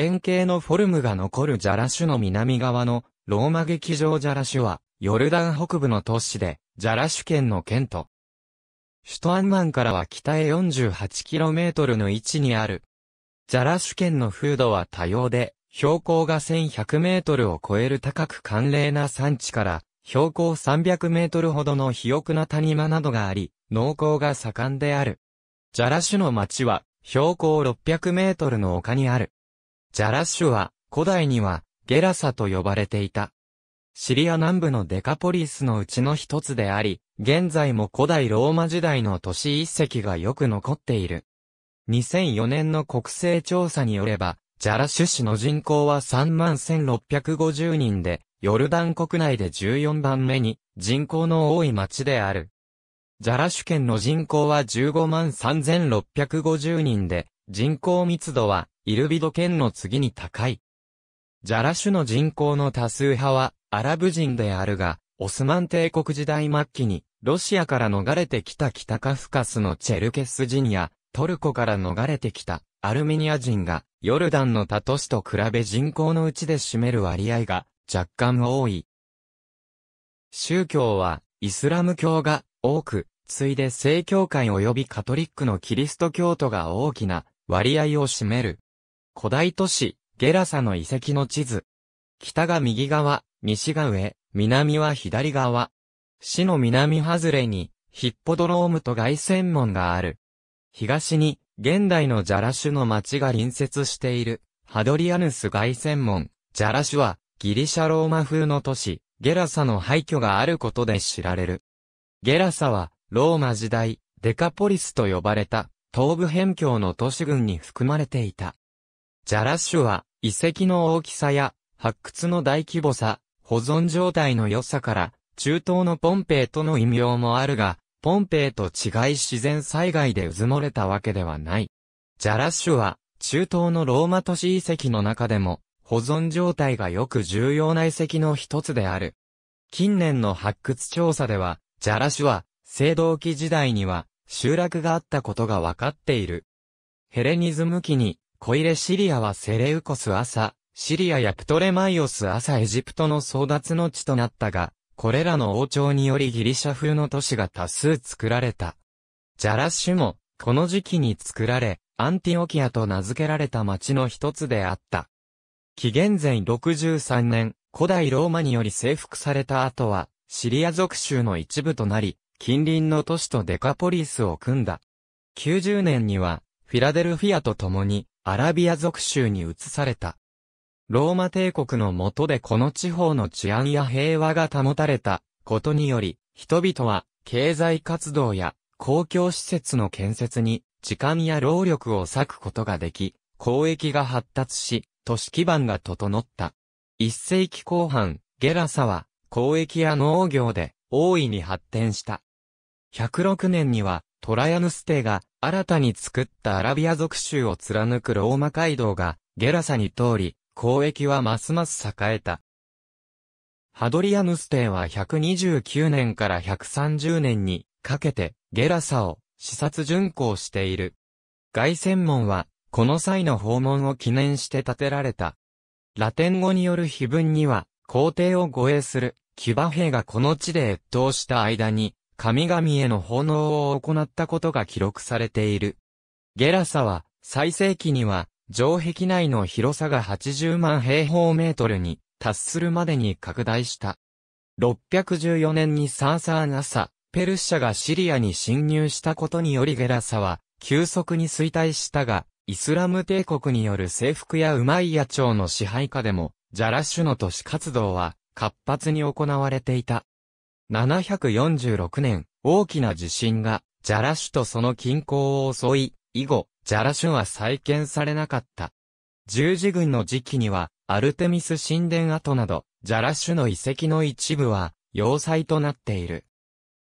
円形のフォルムが残るジャラシュの南側のローマ劇場ジャラシュは、ヨルダン北部の都市で、ジャラシュ県の県都。ュトアンマンからは北へ 48km の位置にある。ジャラシュ県の風土は多様で、標高が 1100m を超える高く寒冷な山地から、標高 300m ほどの肥沃な谷間などがあり、農耕が盛んである。ジャラシュの町は、標高 600m の丘にある。ジャラッシュは、古代には、ゲラサと呼ばれていた。シリア南部のデカポリスのうちの一つであり、現在も古代ローマ時代の都市一石がよく残っている。2004年の国勢調査によれば、ジャラシュ市の人口は31,650人で、ヨルダン国内で14番目に人口の多い町である。ジャラシュ県の人口は15万3650人で、人口密度はイルビド県の次に高い。ジャラシュの人口の多数派はアラブ人であるが、オスマン帝国時代末期にロシアから逃れてきた北カフカスのチェルケス人やトルコから逃れてきたアルメニア人がヨルダンの他都市と比べ人口のうちで占める割合が若干多い。宗教はイスラム教が多く、ついで正教会及びカトリックのキリスト教徒が大きな割合を占める。古代都市、ゲラサの遺跡の地図。北が右側、西が上、南は左側。市の南外れに、ヒッポドロームと凱旋門がある。東に、現代のジャラシュの町が隣接している、ハドリアヌス凱旋門。ジャラシュは、ギリシャローマ風の都市、ゲラサの廃墟があることで知られる。ゲラサは、ローマ時代、デカポリスと呼ばれた、東部辺境の都市群に含まれていた。ジャラッシュは、遺跡の大きさや、発掘の大規模さ、保存状態の良さから、中東のポンペイとの異名もあるが、ポンペイと違い自然災害でうずもれたわけではない。ジャラッシュは、中東のローマ都市遺跡の中でも、保存状態がよく重要な遺跡の一つである。近年の発掘調査では、ジャラシュは、青銅器時代には、集落があったことが分かっている。ヘレニズム期に、コイレシリアはセレウコス朝、シリアやプトレマイオス朝エジプトの争奪の地となったが、これらの王朝によりギリシャ風の都市が多数作られた。ジャラッシュも、この時期に作られ、アンティオキアと名付けられた町の一つであった。紀元前63年、古代ローマにより征服された後は、シリア属州の一部となり、近隣の都市とデカポリスを組んだ。90年には、フィラデルフィアと共に、アラビア属州に移された。ローマ帝国の下でこの地方の治安や平和が保たれたことにより、人々は経済活動や公共施設の建設に時間や労力を割くことができ、交易が発達し、都市基盤が整った。一世紀後半、ゲラサは交易や農業で大いに発展した。106年にはトラヤヌステが新たに作ったアラビア属州を貫くローマ街道がゲラサに通り、交易はますます栄えた。ハドリアヌステは129年から130年にかけてゲラサを視察巡行している。凱旋門はこの際の訪問を記念して建てられた。ラテン語による碑文には皇帝を護衛する騎馬兵がこの地で越冬した間に神々への奉納を行ったことが記録されている。ゲラサは、最盛期には、城壁内の広さが80万平方メートルに達するまでに拡大した。614年にサーサーナサ、ペルシャがシリアに侵入したことによりゲラサは、急速に衰退したが、イスラム帝国による征服やウマイヤ朝の支配下でも、ジャラシュの都市活動は活発に行われていた。746年、大きな地震が、ジャラシュとその近郊を襲い、以後、ジャラシュは再建されなかった。十字軍の時期には、アルテミス神殿跡など、ジャラシュの遺跡の一部は、要塞となっている。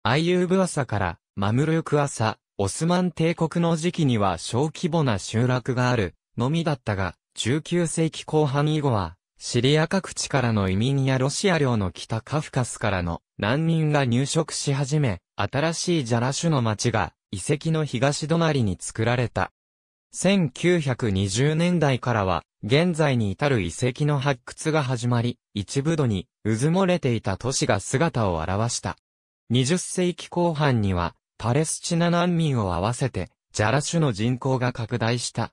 アイユーブ朝から、マムルクク朝、オスマン帝国の時期には小規模な集落がある、のみだったが、19世紀後半以後は、シリア各地からの移民やロシア領の北カフカスからの難民が入植し始め、新しいジャラシュの町が遺跡の東隣に作られた。1920年代からは、現在に至る遺跡の発掘が始まり、一部度に、渦漏れていた都市が姿を現した。20世紀後半には、パレスチナ難民を合わせて、ジャラシュの人口が拡大した。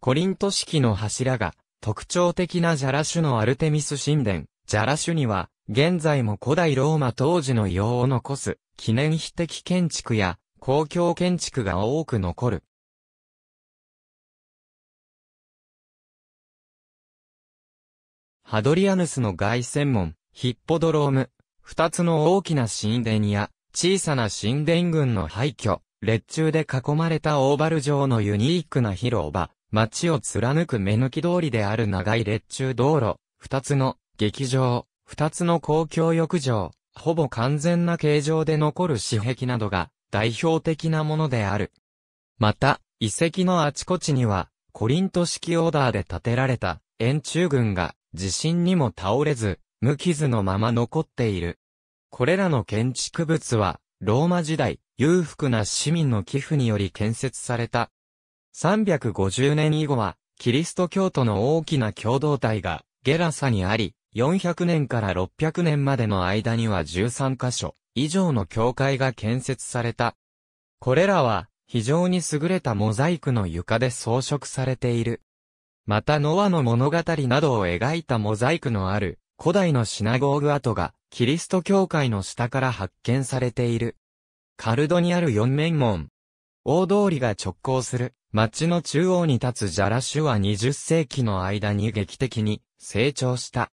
コリント式の柱が、特徴的なジャラシュのアルテミス神殿、ジャラシュには、現在も古代ローマ当時の様を残す記念碑的建築や公共建築が多く残る。ハドリアヌスの凱旋門、ヒッポドローム、二つの大きな神殿や小さな神殿群の廃墟、列柱で囲まれたオーバル状のユニークな広場、街を貫く目抜き通りである長い列柱道路、二つの劇場、二つの公共浴場、ほぼ完全な形状で残る紙壁などが代表的なものである。また、遺跡のあちこちには、コリント式オーダーで建てられた円柱群が地震にも倒れず、無傷のまま残っている。これらの建築物は、ローマ時代、裕福な市民の寄付により建設された。350年以後は、キリスト教徒の大きな共同体が、ゲラサにあり、400年から600年までの間には13カ所以上の教会が建設された。これらは非常に優れたモザイクの床で装飾されている。またノアの物語などを描いたモザイクのある古代のシナゴーグ跡がキリスト教会の下から発見されている。カルドにある四面門。大通りが直行する街の中央に立つジャラシュは20世紀の間に劇的に成長した。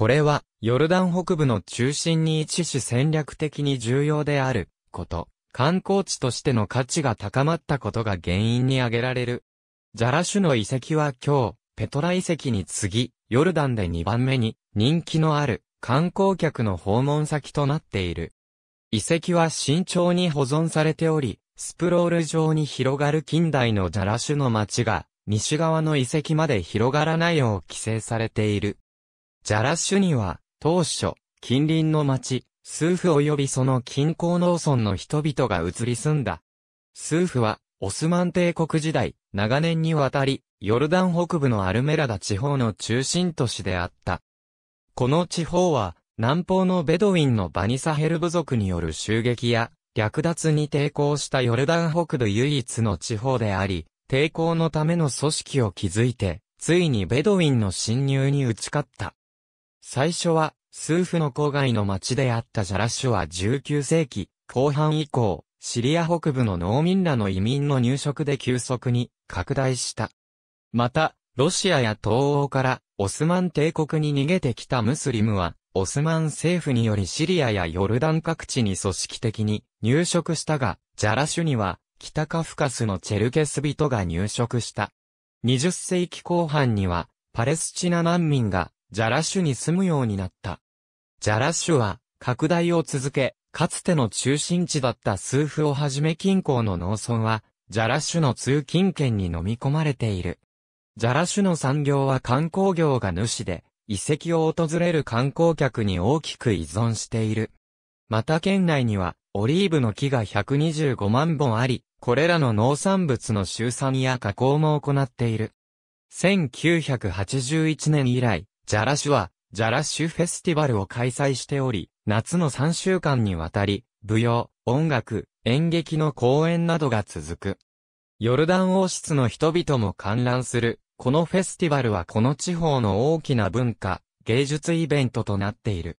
これは、ヨルダン北部の中心に位置し戦略的に重要であること、観光地としての価値が高まったことが原因に挙げられる。ジャラシュの遺跡は今日、ペトラ遺跡に次、ヨルダンで2番目に人気のある観光客の訪問先となっている。遺跡は慎重に保存されており、スプロール上に広がる近代のジャラシュの街が、西側の遺跡まで広がらないよう規制されている。ジャラッシュには、当初、近隣の町、スーフ及びその近郊農村の人々が移り住んだ。スーフは、オスマン帝国時代、長年にわたり、ヨルダン北部のアルメラダ地方の中心都市であった。この地方は、南方のベドウィンのバニサヘル部族による襲撃や、略奪に抵抗したヨルダン北部唯一の地方であり、抵抗のための組織を築いて、ついにベドウィンの侵入に打ち勝った。最初は、スーフの郊外の町であったジャラシュは19世紀後半以降、シリア北部の農民らの移民の入植で急速に拡大した。また、ロシアや東欧からオスマン帝国に逃げてきたムスリムは、オスマン政府によりシリアやヨルダン各地に組織的に入植したが、ジャラシュには北カフカスのチェルケス人が入植した。20世紀後半にはパレスチナ難民がジャラシュに住むようになった。ジャラシュは、拡大を続け、かつての中心地だったスーフをはじめ近郊の農村は、ジャラシュの通勤圏に飲み込まれている。ジャラシュの産業は観光業が主で、遺跡を訪れる観光客に大きく依存している。また県内には、オリーブの木が125万本あり、これらの農産物の集産や加工も行っている。1981年以来、ジャラシュは、ジャラッシュフェスティバルを開催しており、夏の3週間にわたり、舞踊、音楽、演劇の公演などが続く。ヨルダン王室の人々も観覧する、このフェスティバルはこの地方の大きな文化、芸術イベントとなっている。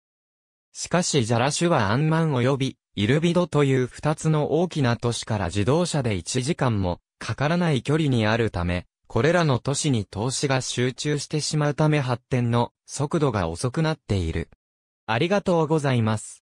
しかしジャラシュはアンマン及び、イルビドという二つの大きな都市から自動車で1時間もかからない距離にあるため、これらの都市に投資が集中してしまうため発展の速度が遅くなっている。ありがとうございます。